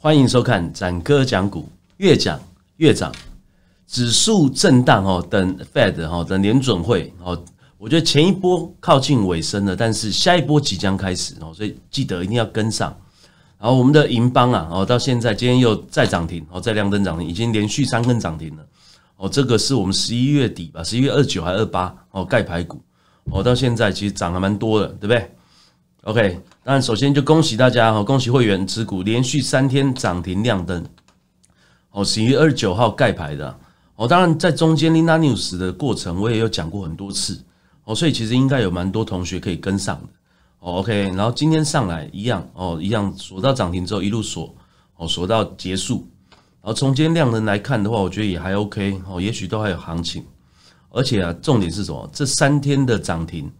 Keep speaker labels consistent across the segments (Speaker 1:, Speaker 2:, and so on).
Speaker 1: 欢迎收看展哥讲股，越讲越涨，指数震荡哦，等 Fed 哦，等联准会哦，我觉得前一波靠近尾声了，但是下一波即将开始哦，所以记得一定要跟上。然后我们的银邦啊，哦，到现在今天又再涨停哦，再亮灯涨停，已经连续三根涨停了。哦，这个是我们十一月底吧，十一月二九还二八哦，盖牌股，哦到现在其实涨了蛮多的，对不对？OK，当然首先就恭喜大家哈，恭喜会员持股连续三天涨停亮灯，哦十一月二十九号盖牌的，哦当然在中间 l i n a News 的过程我也有讲过很多次，哦所以其实应该有蛮多同学可以跟上的，OK，哦然后今天上来一样哦，一样锁到涨停之后一路锁，哦锁到结束。然后今天量能来看的话，我觉得也还 OK 哦，也许都还有行情。而且啊，重点是什么？这三天的涨停，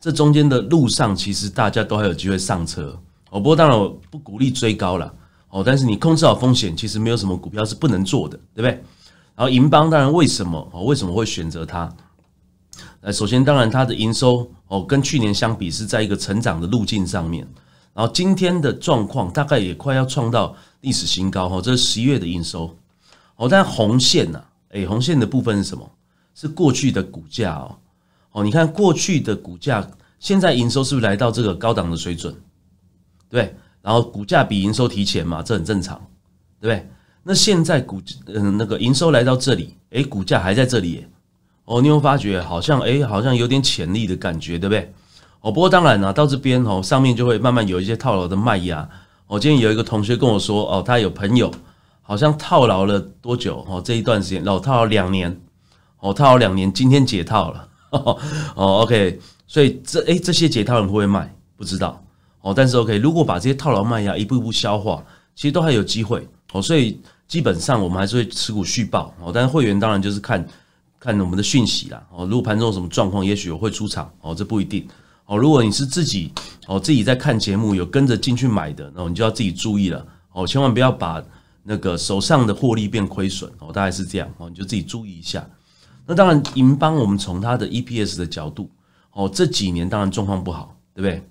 Speaker 1: 这中间的路上，其实大家都还有机会上车哦。不过当然，我不鼓励追高了哦。但是你控制好风险，其实没有什么股票是不能做的，对不对？然后银邦，当然为什么哦？为什么会选择它？呃，首先当然它的营收哦，跟去年相比是在一个成长的路径上面。然后今天的状况大概也快要创到。历史新高哈，这是十一月的营收，哦，但红线呐，哎，红线的部分是什么？是过去的股价哦，哦，你看过去的股价，现在营收是不是来到这个高档的水准？对，然后股价比营收提前嘛，这很正常，对不对？那现在股嗯那个营收来到这里，哎，股价还在这里，哦，你有发觉好像哎好像有点潜力的感觉，对不对？哦，不过当然呢，到这边哦，上面就会慢慢有一些套牢的卖压。我今天有一个同学跟我说，哦，他有朋友好像套牢了多久？哦，这一段时间，老套牢两年，哦，套牢两年，今天解套了，哦，OK，所以这哎，这些解套人会卖不知道，哦，但是 OK，如果把这些套牢卖呀，一步一步消化，其实都还有机会，哦，所以基本上我们还是会持股续报，哦，但是会员当然就是看看我们的讯息啦，哦，如果盘中有什么状况，也许我会出场，哦，这不一定。哦，如果你是自己哦自己在看节目有跟着进去买的，那你就要自己注意了哦，千万不要把那个手上的获利变亏损哦，大概是这样哦，你就自己注意一下。那当然，银邦我们从它的 EPS 的角度哦，这几年当然状况不好，对不对？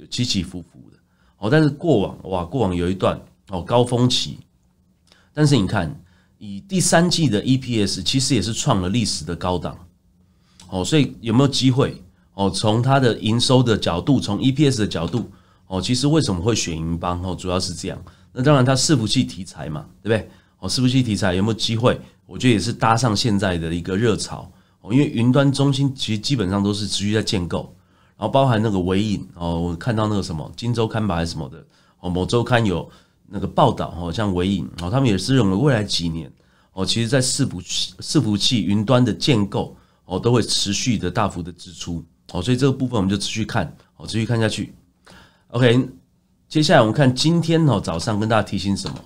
Speaker 1: 有起起伏伏的哦，但是过往哇，过往有一段哦高峰期，但是你看以第三季的 EPS 其实也是创了历史的高档哦，所以有没有机会？哦，从它的营收的角度，从 EPS 的角度，哦，其实为什么会选银邦？哦，主要是这样。那当然，它伺服器题材嘛，对不对？哦，伺服器题材有没有机会？我觉得也是搭上现在的一个热潮。哦，因为云端中心其实基本上都是持续在建构，然后包含那个微影哦，我看到那个什么《金周刊》吧还是什么的哦，某周刊有那个报道哦，像微影哦，他们也是认为未来几年哦，其实在伺服器伺服器云端的建构哦，都会持续的大幅的支出。好，所以这个部分我们就持续看，好，持续看下去。OK，接下来我们看今天哦早上跟大家提醒什么？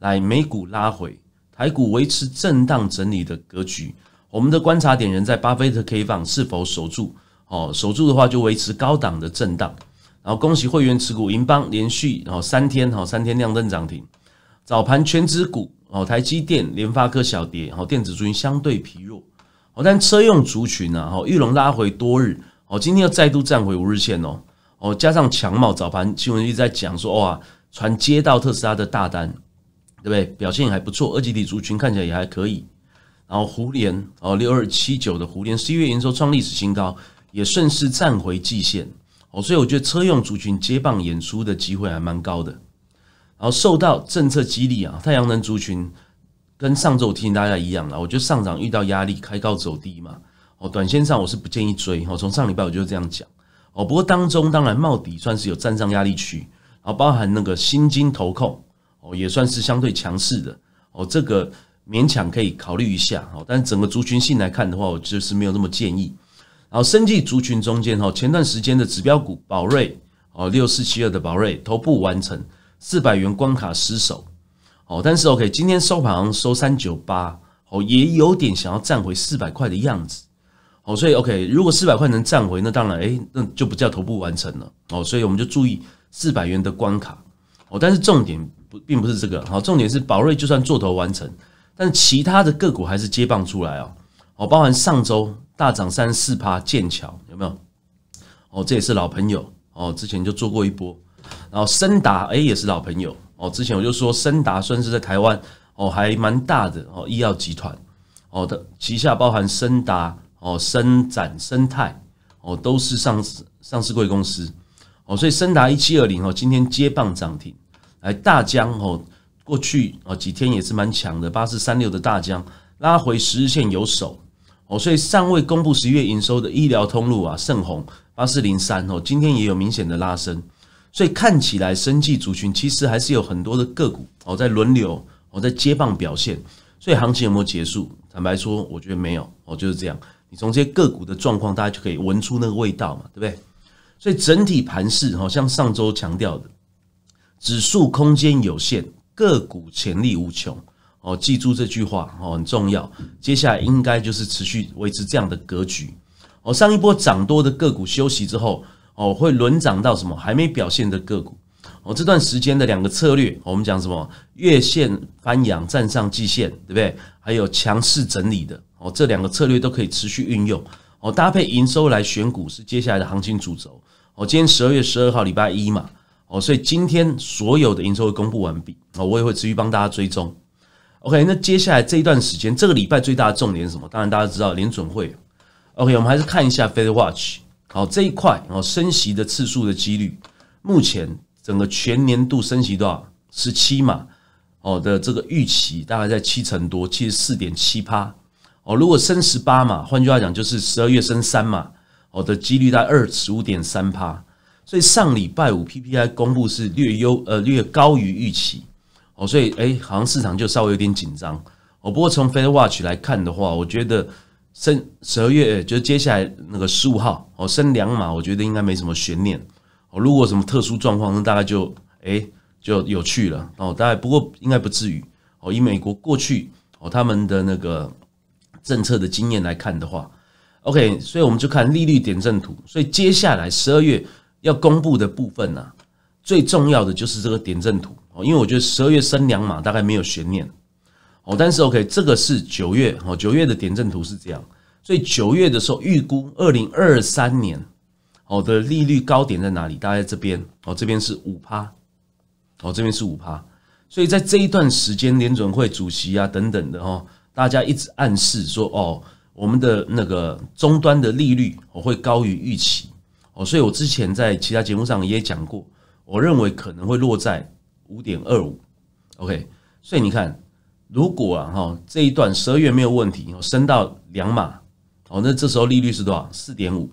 Speaker 1: 来，美股拉回，台股维持震荡整理的格局。我们的观察点仍在巴菲特 K 放是否守住？哦，守住的话就维持高档的震荡。然后恭喜会员持股银邦连续然后三天哈，三天量增涨停。早盘全指股哦，台积电、联发科小跌，然后电子族群相对疲弱。哦，但车用族群呢？哈，裕隆拉回多日。哦，今天又再度站回五日线哦，哦，加上强茂早盘新闻直在讲说，哇，传接到特斯拉的大单，对不对？表现还不错，二级体族群看起来也还可以。然后，胡联哦，六二七九的胡联十一月营收创历史新高，也顺势站回季线哦，所以我觉得车用族群接棒演出的机会还蛮高的。然后受到政策激励啊，太阳能族群跟上周提醒大家一样了，我觉得上涨遇到压力，开高走低嘛。哦，短线上我是不建议追。哦，从上礼拜我就这样讲。哦，不过当中当然帽底算是有站上压力区，然后包含那个新金投控，哦，也算是相对强势的。哦，这个勉强可以考虑一下。哦，但整个族群性来看的话，我就是没有那么建议。然后生技族群中间，哦，前段时间的指标股宝瑞，哦，六四七二的宝瑞头部完成四百元关卡失守。哦，但是 OK，今天收盘收三九八，哦，也有点想要站回四百块的样子。哦，所以 OK，如果四百块能站回，那当然，哎，那就不叫头部完成了。哦，所以我们就注意四百元的关卡。哦，但是重点不并不是这个，好，重点是宝瑞就算做头完成，但是其他的个股还是接棒出来哦。哦，包含上周大涨三十四趴剑桥有没有？哦，这也是老朋友。哦，之前就做过一波。然后森达哎也是老朋友。哦，之前我就说森达算是在台湾哦还蛮大的哦医药集团。哦的旗下包含森达。哦，生展生态哦，都是上市上市贵公司哦，所以深达一七二零哦，今天接棒涨停。来大疆哦，过去哦几天也是蛮强的，八四三六的大疆拉回十日线有手哦，所以尚未公布十月营收的医疗通路啊，盛虹八四零三哦，今天也有明显的拉升，所以看起来生技族群其实还是有很多的个股哦在轮流哦在接棒表现，所以行情有没有结束？坦白说，我觉得没有哦，就是这样。你从这些个股的状况，大家就可以闻出那个味道嘛，对不对？所以整体盘势，哦，像上周强调的，指数空间有限，个股潜力无穷。哦，记住这句话哦，很重要。接下来应该就是持续维持这样的格局。哦，上一波涨多的个股休息之后，哦，会轮涨到什么？还没表现的个股。哦，这段时间的两个策略，我们讲什么？月线翻阳站上季线，对不对？还有强势整理的。哦，这两个策略都可以持续运用。哦，搭配营收来选股是接下来的行情主轴。哦，今天十二月十二号礼拜一嘛。哦，所以今天所有的营收会公布完毕。哦，我也会持续帮大家追踪。OK，那接下来这一段时间，这个礼拜最大的重点是什么？当然大家知道联准会。OK，我们还是看一下 f e d e Watch。好，这一块哦升息的次数的几率，目前整个全年度升息少？十七嘛？哦的这个预期大概在七成多，七十四点七趴。哦，如果升十八嘛，换句话讲，就是十二月升三嘛，哦的几率在二十五点三趴。所以上礼拜五 P P I 公布是略优，呃，略高于预期。哦，所以哎，好像市场就稍微有点紧张。哦，不过从 f e d a l Watch 来看的话，我觉得升十二月，就接下来那个十五号，哦，升两码，我觉得应该没什么悬念。哦，如果什么特殊状况，那大概就哎就有趣了。哦，大概不过应该不至于。哦，以美国过去哦他们的那个。政策的经验来看的话，OK，所以我们就看利率点阵图。所以接下来十二月要公布的部分呢，最重要的就是这个点阵图哦，因为我觉得十二月升两码大概没有悬念哦。但是 OK，这个是九月哦，九月的点阵图是这样，所以九月的时候预估二零二三年哦的利率高点在哪里？大概这边哦，这边是五趴哦，这边是五趴。所以在这一段时间，联准会主席啊等等的哦。大家一直暗示说，哦，我们的那个终端的利率会高于预期，哦，所以我之前在其他节目上也讲过，我认为可能会落在五点二五，OK。所以你看，如果啊哈这一段十二月没有问题，升到两码，哦，那这时候利率是多少？四点五，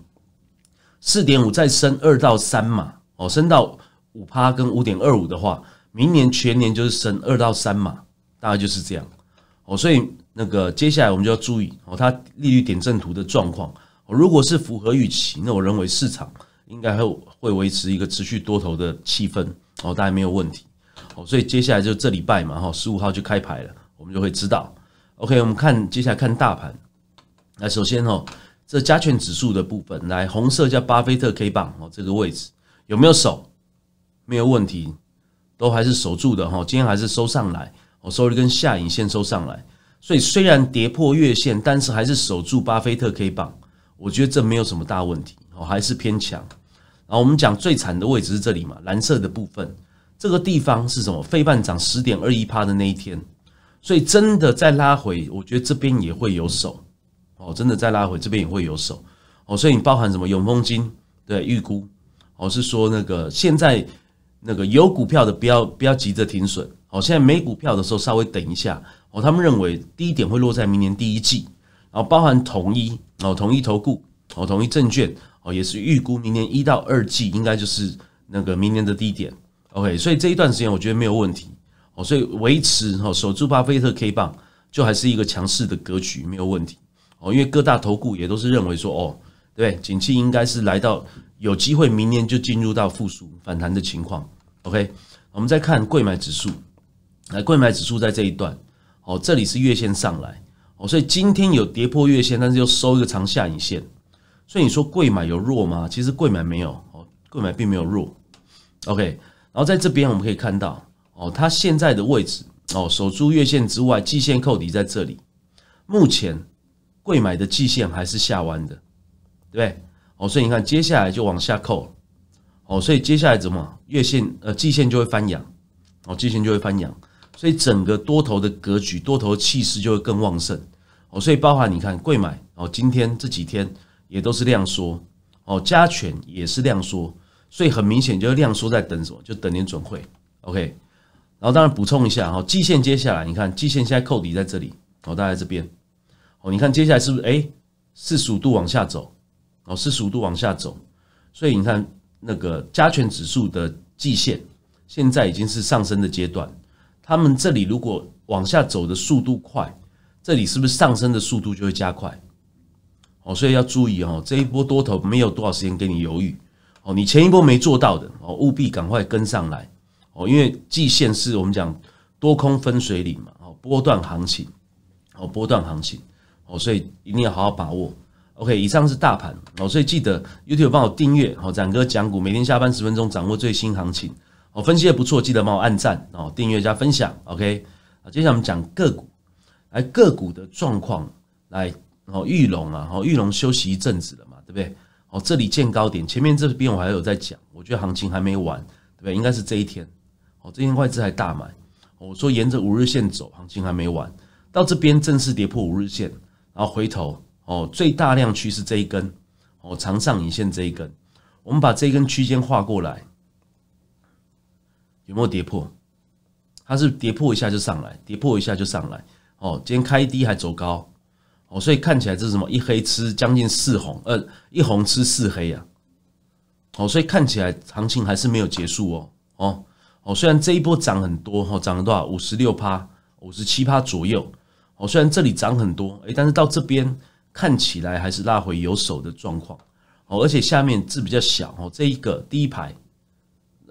Speaker 1: 四点五再升二到三码，哦，升到五趴跟五点二五的话，明年全年就是升二到三码，大概就是这样。哦，所以那个接下来我们就要注意哦，它利率点阵图的状况，哦，如果是符合预期，那我认为市场应该会会维持一个持续多头的气氛，哦，大家没有问题，哦，所以接下来就这礼拜嘛，哈，十五号就开牌了，我们就会知道。OK，我们看接下来看大盘，那首先哦，这加权指数的部分，来红色叫巴菲特 K 棒哦，这个位置有没有守？没有问题，都还是守住的哈，今天还是收上来。收一根下影线收上来，所以虽然跌破月线，但是还是守住巴菲特 K 棒，我觉得这没有什么大问题哦，还是偏强。然后我们讲最惨的位置是这里嘛，蓝色的部分，这个地方是什么？费半涨十点二一趴的那一天，所以真的再拉回，我觉得这边也会有手哦，真的再拉回这边也会有手哦，所以你包含什么永丰金对预估哦，是说那个现在那个有股票的不要不要急着停损。哦，现在没股票的时候稍微等一下。哦，他们认为低点会落在明年第一季，然后包含统一，哦，统一投顾，哦，统一证券，哦，也是预估明年一到二季应该就是那个明年的低点。OK，所以这一段时间我觉得没有问题。哦，所以维持哦守住巴菲特 K 棒，就还是一个强势的格局，没有问题。哦，因为各大投顾也都是认为说，哦，对，景气应该是来到有机会明年就进入到复苏反弹的情况。OK，我们再看贵买指数。来，贵买指数在这一段，哦，这里是月线上来，哦，所以今天有跌破月线，但是又收一个长下影线，所以你说贵买有弱吗？其实贵买没有，哦，贵买并没有弱。OK，然后在这边我们可以看到，哦，它现在的位置，哦，守住月线之外，季线扣底在这里，目前贵买的季线还是下弯的，对不对？哦，所以你看接下来就往下扣哦，所以接下来怎么？月线呃季线就会翻扬，哦，季线就会翻扬。所以整个多头的格局，多头气势就会更旺盛哦。所以包含你看，贵买哦，今天这几天也都是量缩哦，加权也是量缩，所以很明显就是量缩在等什么，就等年准会。OK，然后当然补充一下哈，季线接下来你看，季线现在扣底在这里哦，大概这边哦，你看接下来是不是哎，四十五度往下走哦，四十五度往下走，所以你看那个加权指数的季线现在已经是上升的阶段。他们这里如果往下走的速度快，这里是不是上升的速度就会加快？哦，所以要注意哦，这一波多头没有多少时间给你犹豫，哦，你前一波没做到的哦，务必赶快跟上来哦，因为季线是我们讲多空分水岭嘛，哦，波段行情，哦，波段行情，哦，所以一定要好好把握。OK，以上是大盘哦，所以记得 YouTube 帮我订阅哦，展哥讲股，每天下班十分钟掌握最新行情。我分析的不错，记得帮我按赞哦，订阅加分享。OK，接下来我们讲个股，来个股的状况，来，哦，玉龙啊，哦，玉龙休息一阵子了嘛，对不对？哦，这里见高点，前面这边我还有在讲，我觉得行情还没完，对不对？应该是这一天，哦，今天外资还大买，我说沿着五日线走，行情还没完，到这边正式跌破五日线，然后回头，哦，最大量区是这一根，哦，长上影线这一根，我们把这一根区间画过来。有没有跌破？它是跌破一下就上来，跌破一下就上来。哦，今天开低还走高，哦，所以看起来这是什么？一黑吃将近四红，呃，一红吃四黑啊。哦，所以看起来行情还是没有结束哦，哦，哦，虽然这一波涨很多，哦，涨了多少？五十六趴，五十七趴左右。哦，虽然这里涨很多，哎，但是到这边看起来还是拉回有手的状况。哦，而且下面字比较小，哦，这一个第一排。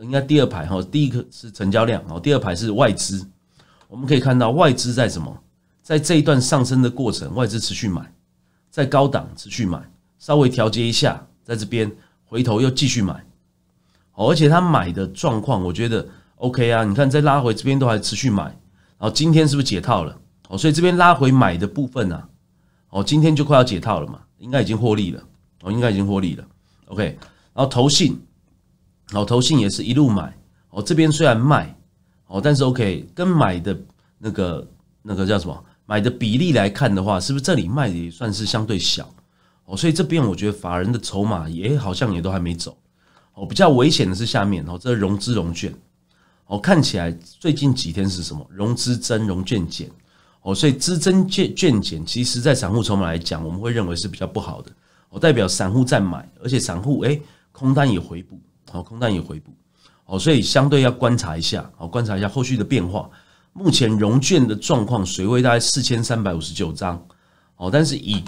Speaker 1: 应该第二排哈，第一个是成交量，然后第二排是外资。我们可以看到外资在什么？在这一段上升的过程，外资持续买，在高档持续买，稍微调节一下，在这边回头又继续买。哦，而且他买的状况，我觉得 OK 啊。你看在拉回这边都还持续买，然后今天是不是解套了？哦，所以这边拉回买的部分啊，哦，今天就快要解套了嘛，应该已经获利了，哦，应该已经获利了。OK，然后投信。老头姓也是一路买，哦，这边虽然卖，哦，但是 O K 跟买的那个那个叫什么买的比例来看的话，是不是这里卖的也算是相对小，哦，所以这边我觉得法人的筹码也好像也都还没走，哦，比较危险的是下面哦，这融资融券，哦，看起来最近几天是什么融资增融券减，哦，所以资增券券减，其实在散户筹码来讲，我们会认为是比较不好的，哦，代表散户在买，而且散户哎空单也回补。好，空单也回补，好，所以相对要观察一下，好，观察一下后续的变化。目前融券的状况水位大概四千三百五十九张，好，但是以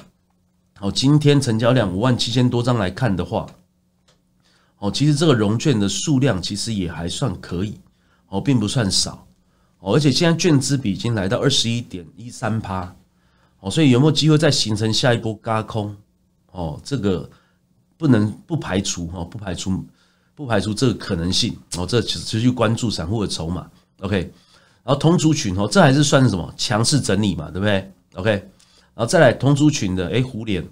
Speaker 1: 好今天成交量五万七千多张来看的话，哦，其实这个融券的数量其实也还算可以，哦，并不算少，哦，而且现在券资比已经来到二十一点一三趴，哦，所以有没有机会再形成下一波轧空？哦，这个不能不排除哦，不排除。不排除这个可能性，哦。这持持续关注散户的筹码。OK，然后同族群哦，这还是算是什么强势整理嘛，对不对？OK，然后再来同族群的，哎，胡联，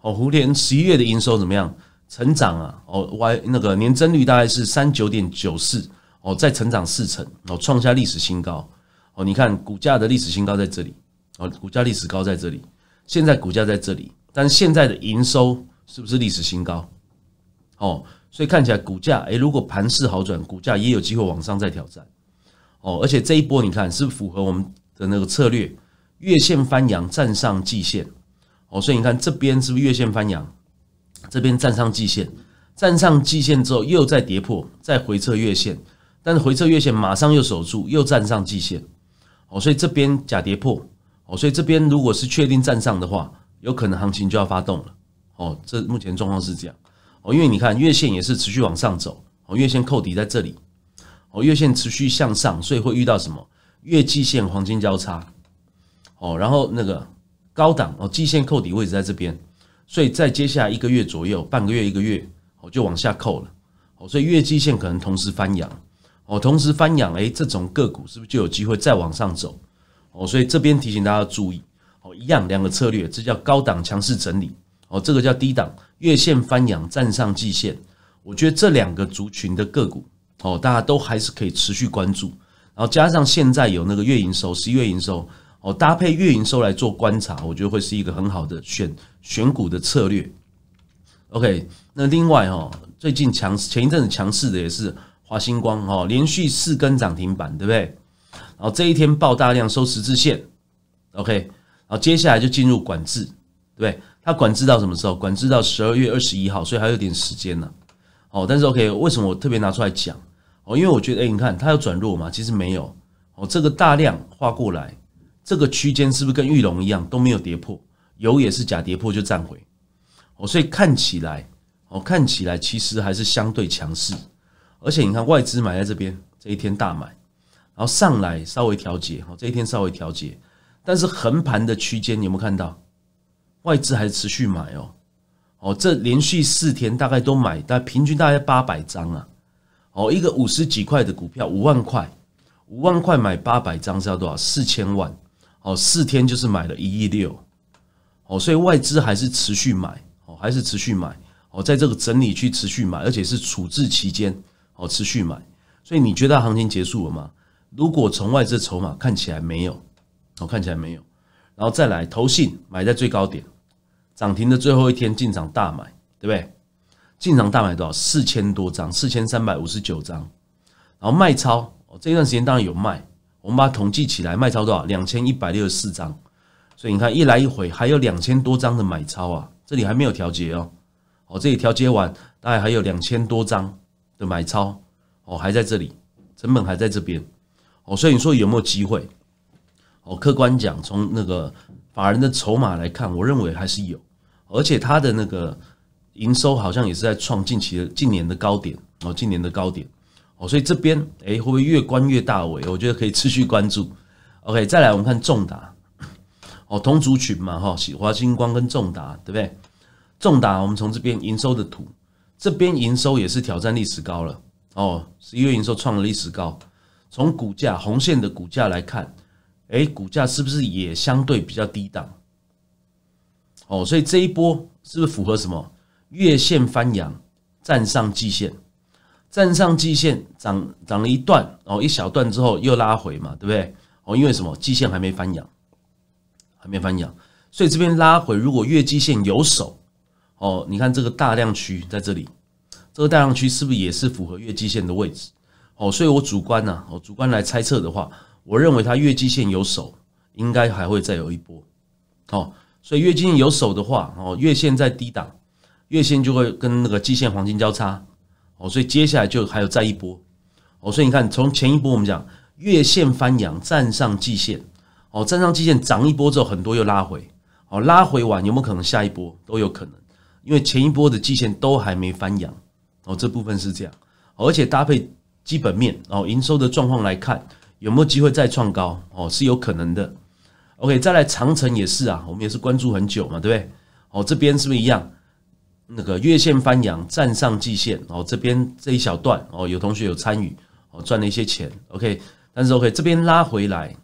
Speaker 1: 哦，胡联十一月的营收怎么样？成长啊，哦，Y 那个年增率大概是三九点九四，哦，再成长四成，哦，创下历史新高，哦，你看股价的历史新高在这里，哦，股价历史高在这里，现在股价在这里，但现在的营收是不是历史新高？哦。所以看起来股价，哎，如果盘势好转，股价也有机会往上再挑战，哦，而且这一波你看是符合我们的那个策略，月线翻阳站上季线，哦，所以你看这边是不是月线翻阳，这边站上季线，站上季线之后又再跌破再回撤月线，但是回撤月线马上又守住又站上季线，哦，所以这边假跌破，哦，所以这边如果是确定站上的话，有可能行情就要发动了，哦，这目前状况是这样。哦，因为你看月线也是持续往上走，哦，月线扣底在这里，哦，月线持续向上，所以会遇到什么月季线黄金交叉，哦，然后那个高档哦，季线扣底位置在这边，所以在接下来一个月左右，半个月一个月，哦，就往下扣了，哦，所以月季线可能同时翻阳，哦，同时翻阳，哎，这种个股是不是就有机会再往上走？哦，所以这边提醒大家注意，哦，一样两个策略，这叫高档强势整理。哦，这个叫低档月线翻阳站上季线，我觉得这两个族群的个股哦，大家都还是可以持续关注。然后加上现在有那个月营收、十一月营收哦，搭配月营收来做观察，我觉得会是一个很好的选选股的策略。OK，那另外哦，最近强前一阵子强势的也是华星光哦，连续四根涨停板，对不对？然后这一天爆大量收十字线，OK，然后接下来就进入管制，对不对？管制到什么时候？管制到十二月二十一号，所以还有点时间呢。哦，但是 OK，为什么我特别拿出来讲？哦，因为我觉得，哎，你看它有转弱嘛，其实没有。哦，这个大量划过来，这个区间是不是跟玉龙一样都没有跌破？有也是假跌破就站回。哦，所以看起来，哦，看起来其实还是相对强势。而且你看外资买在这边，这一天大买，然后上来稍微调节，哦，这一天稍微调节，但是横盘的区间有没有看到？外资还持续买哦，哦，这连续四天大概都买，大，平均大概八百张啊，哦，一个五十几块的股票，五万块，五万块买八百张是要多少？四千万，哦，四天就是买了一亿六，哦，所以外资还是持续买，哦，还是持续买，哦，在这个整理区持续买，而且是处置期间，哦，持续买，所以你觉得行情结束了吗？如果从外资筹码看起来没有，哦，看起来没有。然后再来投信买在最高点，涨停的最后一天进场大买，对不对？进场大买多少？四千多张，四千三百五十九张。然后卖超哦，这段时间当然有卖，我们把它统计起来，卖超多少？两千一百六十四张。所以你看一来一回，还有两千多张的买超啊，这里还没有调节哦。哦，这里调节完，大概还有两千多张的买超哦，还在这里，成本还在这边。哦，所以你说有没有机会？哦，客观讲，从那个法人的筹码来看，我认为还是有，而且它的那个营收好像也是在创近期的近年的高点哦，近年的高点哦，所以这边诶会不会越关越大尾？我觉得可以持续关注。OK，再来我们看重达哦，同族群嘛哈，华星光跟重达对不对？重达我们从这边营收的图，这边营收也是挑战历史高了哦，十一月营收创了历史高，从股价红线的股价来看。哎，股价是不是也相对比较低档？哦，所以这一波是不是符合什么月线翻阳站上季线？站上季线涨涨了一段，哦，一小段之后又拉回嘛，对不对？哦，因为什么季线还没翻阳，还没翻阳，所以这边拉回，如果月季线有手，哦，你看这个大量区在这里，这个大量区是不是也是符合月季线的位置？哦，所以我主观呢，哦，主观来猜测的话。我认为它月季线有手，应该还会再有一波，哦，所以月基有手的话，哦，月线在低档，月线就会跟那个季线黄金交叉，哦，所以接下来就还有再一波，哦，所以你看从前一波我们讲月线翻扬站上季线，哦，站上季线涨一波之后很多又拉回，哦，拉回完有没有可能下一波都有可能？因为前一波的季线都还没翻扬，哦，这部分是这样，而且搭配基本面哦营收的状况来看。有没有机会再创高？哦，是有可能的。OK，再来长城也是啊，我们也是关注很久嘛，对不对？哦，这边是不是一样？那个月线翻阳，站上季线。哦，这边这一小段哦，有同学有参与，哦，赚了一些钱。OK，但是 OK 这边拉回来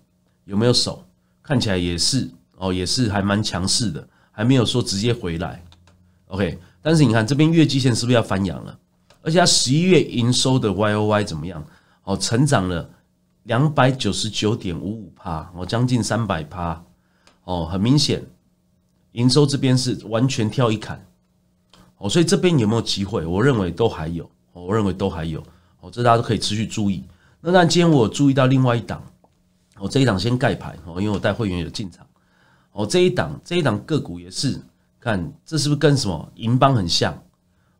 Speaker 1: 有没有手？看起来也是哦，也是还蛮强势的，还没有说直接回来。OK，但是你看这边月季线是不是要翻阳了？而且它十一月营收的 Y O Y 怎么样？哦，成长了。两百九十九点五五帕，哦，将近三百帕，哦，很明显，营收这边是完全跳一坎，哦，所以这边有没有机会？我认为都还有，我认为都还有，哦，这大家都可以持续注意。那但今天我注意到另外一档，我这一档先盖牌，哦，因为我带会员有进场，哦，这一档这一档个股也是看这是不是跟什么银邦很像，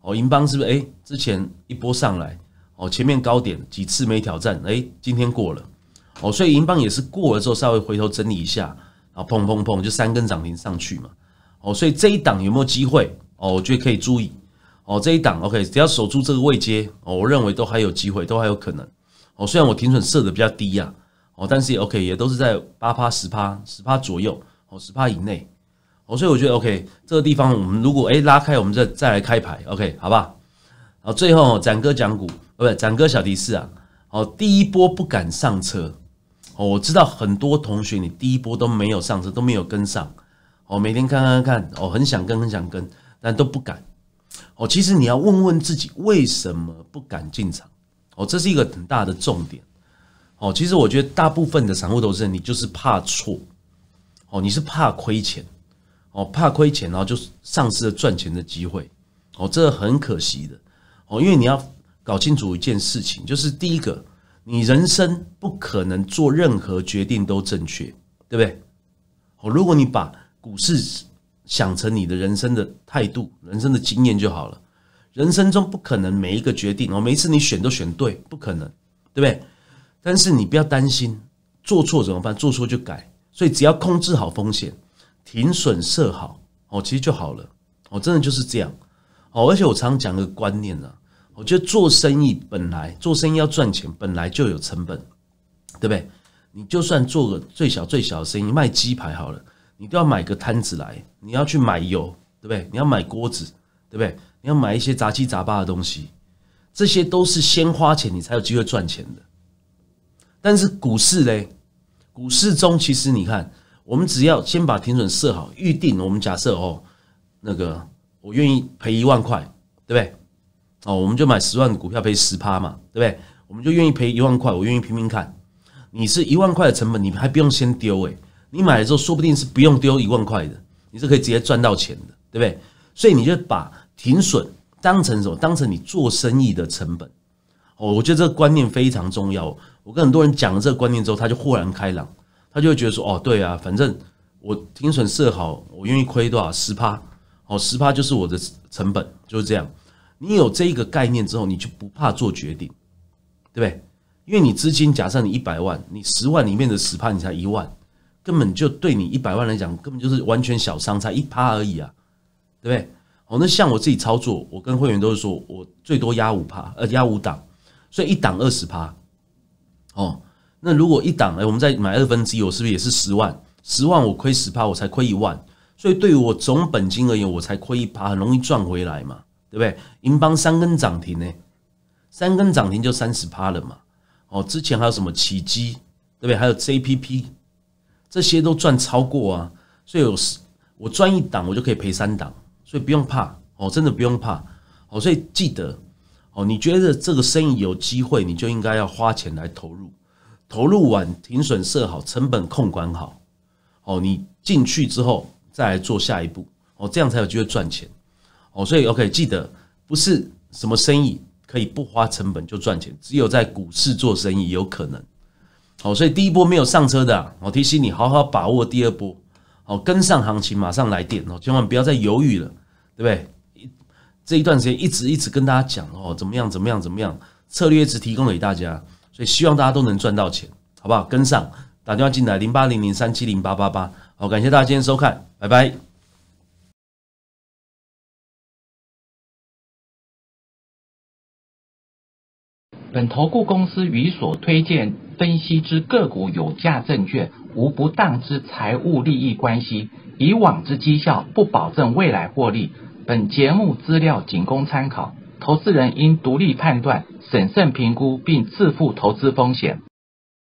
Speaker 1: 哦，银邦是不是哎之前一波上来？哦，前面高点几次没挑战，哎，今天过了，哦，所以银棒也是过了之后稍微回头整理一下，啊，砰砰砰，就三根涨停上去嘛，哦，所以这一档有没有机会？哦，我觉得可以注意，哦，这一档 OK，只要守住这个位阶，哦，我认为都还有机会，都还有可能，哦，虽然我停损设的比较低呀，哦，但是也 OK，也都是在八趴、十趴、十趴左右，哦，十趴以内，哦，所以我觉得 OK，这个地方我们如果哎拉开，我们再再来开牌，OK，好吧？好，最后展哥讲股。喂不，展哥小提示啊，哦，第一波不敢上车，哦，我知道很多同学你第一波都没有上车，都没有跟上，哦，每天看看看，哦，很想跟很想跟，但都不敢，哦，其实你要问问自己为什么不敢进场，哦，这是一个很大的重点，哦，其实我觉得大部分的散户都是你就是怕错，哦，你是怕亏钱，哦，怕亏钱然后就丧失了赚钱的机会，哦，这很可惜的，哦，因为你要。搞清楚一件事情，就是第一个，你人生不可能做任何决定都正确，对不对？哦，如果你把股市想成你的人生的态度、人生的经验就好了。人生中不可能每一个决定哦，每一次你选都选对，不可能，对不对？但是你不要担心做错怎么办？做错就改。所以只要控制好风险，停损设好哦，其实就好了。哦，真的就是这样哦。而且我常常讲个观念呢。我觉得做生意本来做生意要赚钱，本来就有成本，对不对？你就算做个最小最小的生意，卖鸡排好了，你都要买个摊子来，你要去买油，对不对？你要买锅子，对不对？你要买一些杂七杂八的东西，这些都是先花钱，你才有机会赚钱的。但是股市嘞，股市中其实你看，我们只要先把停损设好，预定我们假设哦，那个我愿意赔一万块，对不对？哦，我们就买十万的股票赔十趴嘛，对不对？我们就愿意赔一万块，我愿意拼拼看。你是一万块的成本，你还不用先丢哎，你买了之后说不定是不用丢一万块的，你是可以直接赚到钱的，对不对？所以你就把停损当成什么？当成你做生意的成本。哦，我觉得这个观念非常重要。我跟很多人讲了这个观念之后，他就豁然开朗，他就会觉得说：哦，对啊，反正我停损设好，我愿意亏多少十趴，哦，十趴就是我的成本，就是这样。你有这一个概念之后，你就不怕做决定，对不对？因为你资金假设你一百万，你十万里面的十趴，你才一万，根本就对你一百万来讲，根本就是完全小伤，才一趴而已啊，对不对？哦，那像我自己操作，我跟会员都是说，我最多压五趴，呃，压五档，所以一档二十趴。哦，那如果一档，哎，我们再买二分之一，我是不是也是十万？十万我亏十趴，我才亏一万，所以对于我总本金而言，我才亏一趴，很容易赚回来嘛。对不对？银邦三根涨停呢，三根涨停就三十趴了嘛。哦，之前还有什么奇迹，对不对？还有 ZPP，这些都赚超过啊。所以我是我赚一档，我就可以赔三档，所以不用怕哦，真的不用怕哦。所以记得哦，你觉得这个生意有机会，你就应该要花钱来投入，投入完停损设好，成本控管好，哦，你进去之后再来做下一步，哦，这样才有机会赚钱。哦，所以 OK，记得不是什么生意可以不花成本就赚钱，只有在股市做生意有可能。好，所以第一波没有上车的，我提醒你好好把握第二波，好跟上行情马上来电哦，千万不要再犹豫了，对不对？一这一段时间一直一直跟大家讲哦，怎么样怎么样怎么样，策略一直提供给大家，所以希望大家都能赚到钱，好不好？跟上，打电话进来零八零零三七零八八八，好，感谢大家今天收看，拜拜。本投顾公司与所推荐分析之个股有价证券无不当之财务利益关系，以往之绩效不保证未来获利。本节目资料仅供参考，投资人应独立判断、审慎评估并自负投资风险。